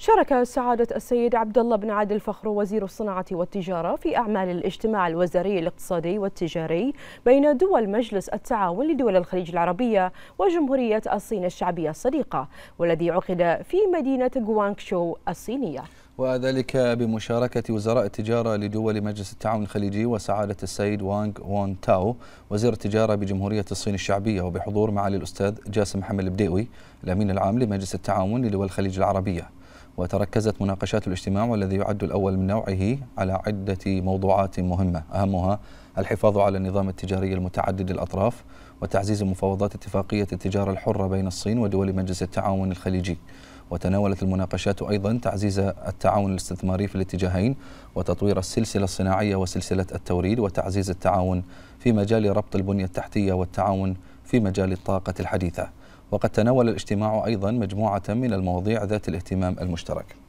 شارك سعادة السيد عبد الله بن عادل فخر وزير الصناعة والتجارة في أعمال الاجتماع الوزاري الاقتصادي والتجاري بين دول مجلس التعاون لدول الخليج العربية وجمهورية الصين الشعبية الصديقة والذي عقد في مدينة غوانغشو الصينية وذلك بمشاركة وزراء التجارة لدول مجلس التعاون الخليجي وسعادة السيد وانغ وون تاو وزير التجارة بجمهورية الصين الشعبية وبحضور معالي الأستاذ جاسم محمد البديوي الأمين العام لمجلس التعاون لدول الخليج العربية وتركزت مناقشات الاجتماع والذي يعد الأول من نوعه على عدة موضوعات مهمة أهمها الحفاظ على النظام التجاري المتعدد الأطراف وتعزيز مفاوضات اتفاقية التجارة الحرة بين الصين ودول مجلس التعاون الخليجي وتناولت المناقشات أيضا تعزيز التعاون الاستثماري في الاتجاهين وتطوير السلسلة الصناعية وسلسلة التوريد وتعزيز التعاون في مجال ربط البنية التحتية والتعاون في مجال الطاقة الحديثة وقد تناول الاجتماع أيضا مجموعة من المواضيع ذات الاهتمام المشترك